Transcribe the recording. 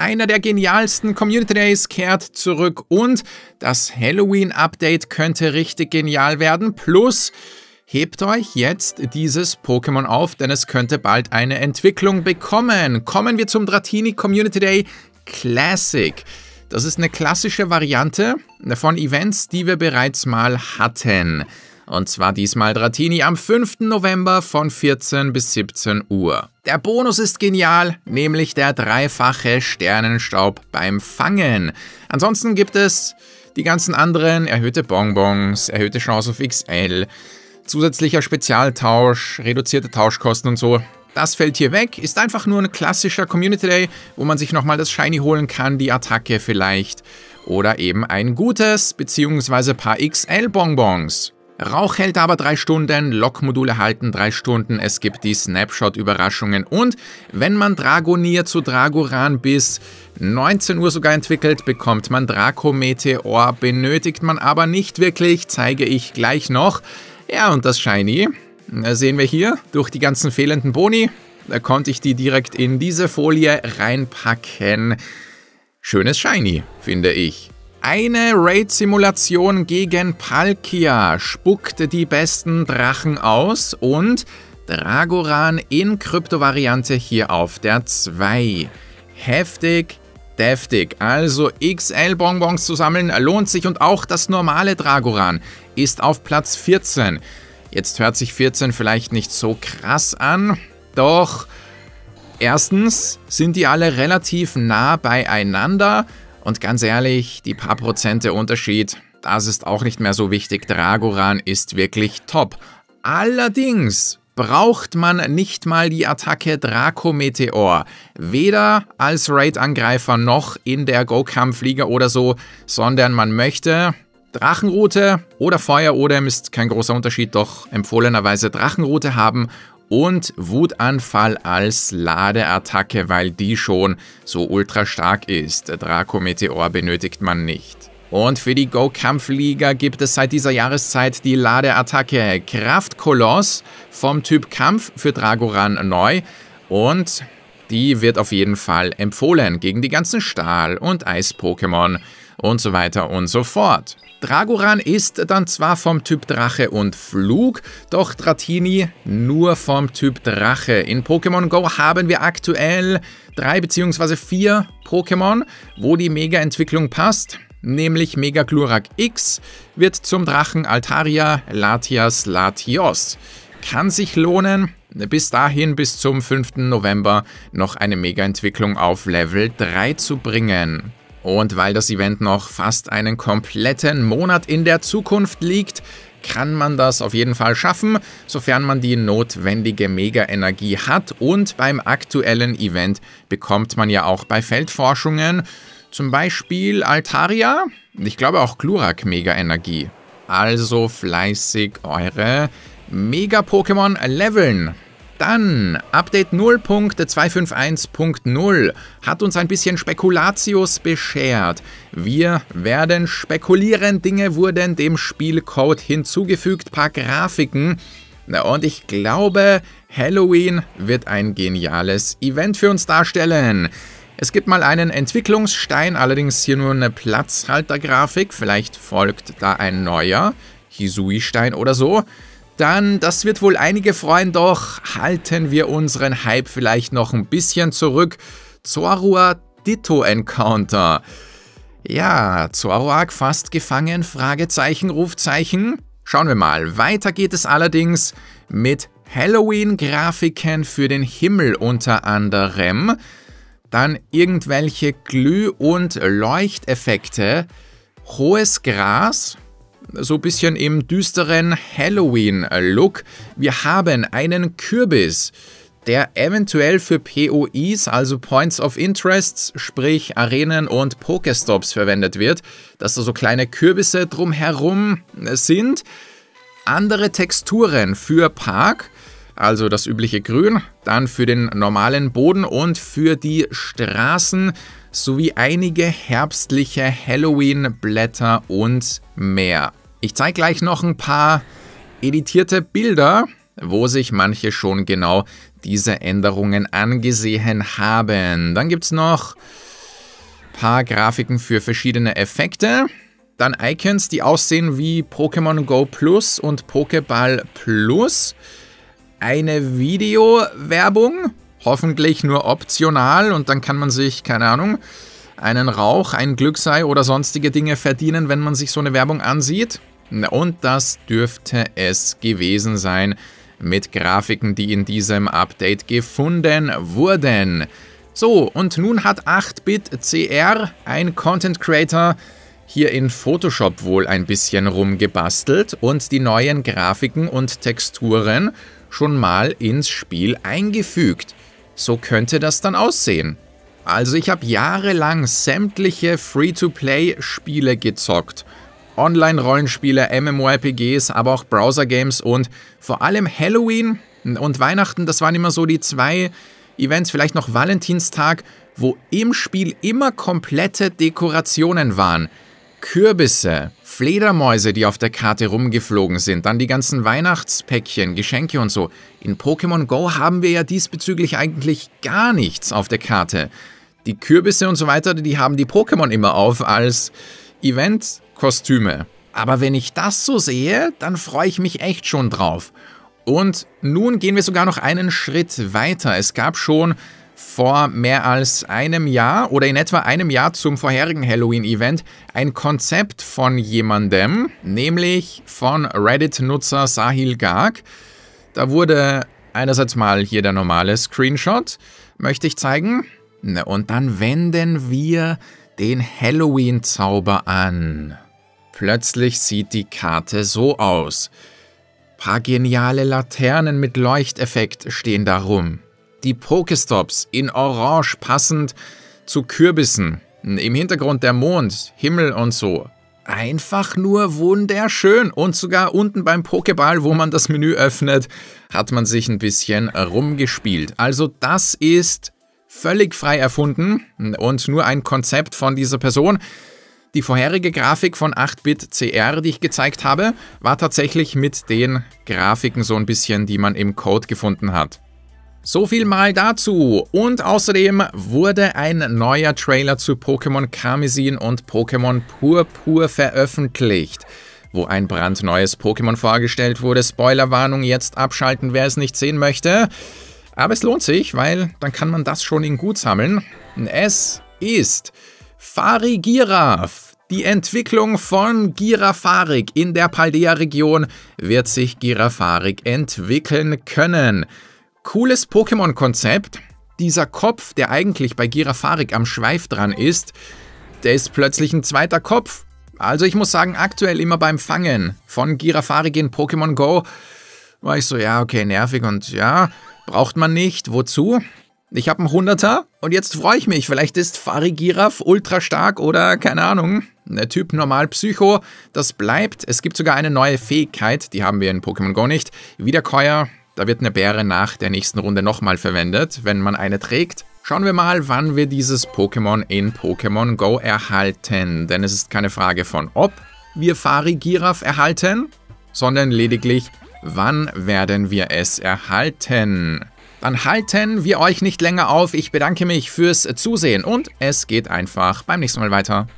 einer der genialsten Community Days kehrt zurück und das Halloween-Update könnte richtig genial werden. Plus, Hebt euch jetzt dieses Pokémon auf, denn es könnte bald eine Entwicklung bekommen. Kommen wir zum Dratini Community Day Classic. Das ist eine klassische Variante von Events, die wir bereits mal hatten. Und zwar diesmal Dratini am 5. November von 14 bis 17 Uhr. Der Bonus ist genial, nämlich der dreifache Sternenstaub beim Fangen. Ansonsten gibt es die ganzen anderen erhöhte Bonbons, erhöhte Chance auf XL, zusätzlicher Spezialtausch, reduzierte Tauschkosten und so. Das fällt hier weg, ist einfach nur ein klassischer Community Day, wo man sich nochmal das Shiny holen kann, die Attacke vielleicht. Oder eben ein gutes, beziehungsweise paar XL-Bonbons. Rauch hält aber drei Stunden, Lokmodule halten drei Stunden, es gibt die Snapshot-Überraschungen und wenn man Dragonier zu Dragoran bis 19 Uhr sogar entwickelt, bekommt man Draco-Meteor, benötigt man aber nicht wirklich, zeige ich gleich noch. Ja, und das Shiny äh, sehen wir hier durch die ganzen fehlenden Boni. Da konnte ich die direkt in diese Folie reinpacken. Schönes Shiny, finde ich. Eine Raid-Simulation gegen Palkia spuckte die besten Drachen aus und Dragoran in Krypto-Variante hier auf der 2. Heftig, deftig. Also XL-Bonbons zu sammeln lohnt sich und auch das normale Dragoran ist auf Platz 14. Jetzt hört sich 14 vielleicht nicht so krass an, doch erstens sind die alle relativ nah beieinander. Und ganz ehrlich, die paar Prozente Unterschied, das ist auch nicht mehr so wichtig. Dragoran ist wirklich top. Allerdings braucht man nicht mal die Attacke Draco-Meteor. Weder als Raid-Angreifer noch in der Go-Kampfliga oder so, sondern man möchte Drachenroute oder Feuer oder ist kein großer Unterschied, doch empfohlenerweise Drachenroute haben und Wutanfall als Ladeattacke, weil die schon so ultra stark ist. Draco Meteor benötigt man nicht. Und für die Go-Kampfliga gibt es seit dieser Jahreszeit die Ladeattacke Kraftkoloss vom Typ Kampf für Dragoran neu und die wird auf jeden Fall empfohlen gegen die ganzen Stahl- und Eis-Pokémon und so weiter und so fort. Dragoran ist dann zwar vom Typ Drache und Flug, doch Dratini nur vom Typ Drache. In Pokémon Go haben wir aktuell drei bzw. vier Pokémon, wo die Mega-Entwicklung passt nämlich Mega Glurak X, wird zum Drachen Altaria Latias Latios. Kann sich lohnen. Bis dahin, bis zum 5. November, noch eine Mega-Entwicklung auf Level 3 zu bringen. Und weil das Event noch fast einen kompletten Monat in der Zukunft liegt, kann man das auf jeden Fall schaffen, sofern man die notwendige Mega-Energie hat. Und beim aktuellen Event bekommt man ja auch bei Feldforschungen zum Beispiel Altaria, ich glaube auch Glurak Mega-Energie. Also fleißig eure Mega-Pokémon leveln. Dann, Update 0.251.0 hat uns ein bisschen Spekulatius beschert. Wir werden spekulieren, Dinge wurden dem Spielcode hinzugefügt, paar Grafiken. Und ich glaube, Halloween wird ein geniales Event für uns darstellen. Es gibt mal einen Entwicklungsstein, allerdings hier nur eine Platzhaltergrafik. Vielleicht folgt da ein neuer Hisui-Stein oder so dann, das wird wohl einige freuen, doch halten wir unseren Hype vielleicht noch ein bisschen zurück. Zorua Ditto Encounter. Ja, Zoroark fast gefangen? Fragezeichen, Rufzeichen? Schauen wir mal. Weiter geht es allerdings mit Halloween-Grafiken für den Himmel unter anderem. Dann irgendwelche Glüh- und Leuchteffekte. Hohes Gras, so ein bisschen im düsteren Halloween-Look. Wir haben einen Kürbis der eventuell für POIs, also Points of Interests, sprich Arenen und Pokestops verwendet wird, dass da so kleine Kürbisse drumherum sind. Andere Texturen für Park, also das übliche Grün, dann für den normalen Boden und für die Straßen sowie einige herbstliche Halloween-Blätter und mehr. Ich zeige gleich noch ein paar editierte Bilder, wo sich manche schon genau diese Änderungen angesehen haben. Dann gibt es noch ein paar Grafiken für verschiedene Effekte. Dann Icons, die aussehen wie Pokémon Go Plus und Pokéball Plus. Eine Videowerbung, hoffentlich nur optional und dann kann man sich, keine Ahnung, einen Rauch, ein Glück sei oder sonstige Dinge verdienen, wenn man sich so eine Werbung ansieht. Und das dürfte es gewesen sein mit Grafiken, die in diesem Update gefunden wurden. So, und nun hat 8-Bit CR, ein Content Creator, hier in Photoshop wohl ein bisschen rumgebastelt und die neuen Grafiken und Texturen schon mal ins Spiel eingefügt. So könnte das dann aussehen. Also ich habe jahrelang sämtliche Free-to-Play-Spiele gezockt. Online-Rollenspiele, MMORPGs, aber auch Browser-Games und vor allem Halloween und Weihnachten, das waren immer so die zwei Events, vielleicht noch Valentinstag, wo im Spiel immer komplette Dekorationen waren. Kürbisse, Fledermäuse, die auf der Karte rumgeflogen sind, dann die ganzen Weihnachtspäckchen, Geschenke und so. In Pokémon Go haben wir ja diesbezüglich eigentlich gar nichts auf der Karte die Kürbisse und so weiter, die haben die Pokémon immer auf als Event-Kostüme. Aber wenn ich das so sehe, dann freue ich mich echt schon drauf. Und nun gehen wir sogar noch einen Schritt weiter. Es gab schon vor mehr als einem Jahr oder in etwa einem Jahr zum vorherigen Halloween-Event ein Konzept von jemandem, nämlich von Reddit-Nutzer Sahil Garg. Da wurde einerseits mal hier der normale Screenshot, möchte ich zeigen. Ne, und dann wenden wir den Halloween-Zauber an. Plötzlich sieht die Karte so aus. Paar geniale Laternen mit Leuchteffekt stehen da rum. Die Pokestops in Orange passend zu Kürbissen. Im Hintergrund der Mond, Himmel und so. Einfach nur wunderschön. Und sogar unten beim Pokéball, wo man das Menü öffnet, hat man sich ein bisschen rumgespielt. Also das ist völlig frei erfunden und nur ein Konzept von dieser Person. Die vorherige Grafik von 8-Bit CR, die ich gezeigt habe, war tatsächlich mit den Grafiken so ein bisschen, die man im Code gefunden hat. So viel mal dazu. Und außerdem wurde ein neuer Trailer zu Pokémon Karmesin und Pokémon Purpur veröffentlicht, wo ein brandneues Pokémon vorgestellt wurde. Spoilerwarnung, jetzt abschalten, wer es nicht sehen möchte. Aber es lohnt sich, weil dann kann man das schon in gut sammeln. Es ist Fari Giraf. Die Entwicklung von Girafarik in der Paldea-Region wird sich Girafarik entwickeln können. Cooles Pokémon-Konzept. Dieser Kopf, der eigentlich bei Girafarik am Schweif dran ist, der ist plötzlich ein zweiter Kopf. Also ich muss sagen, aktuell immer beim Fangen von Girafarik in Pokémon Go war ich so, ja, okay, nervig und ja, Braucht man nicht. Wozu? Ich habe einen Hunderter und jetzt freue ich mich. Vielleicht ist Farigiraf ultra stark oder keine Ahnung. Der Typ normal Psycho, das bleibt. Es gibt sogar eine neue Fähigkeit, die haben wir in Pokémon Go nicht. Wiederkäuer, da wird eine Bäre nach der nächsten Runde nochmal verwendet, wenn man eine trägt. Schauen wir mal, wann wir dieses Pokémon in Pokémon Go erhalten. Denn es ist keine Frage von ob wir Farigiraf erhalten, sondern lediglich Wann werden wir es erhalten? Dann halten wir euch nicht länger auf. Ich bedanke mich fürs Zusehen und es geht einfach beim nächsten Mal weiter.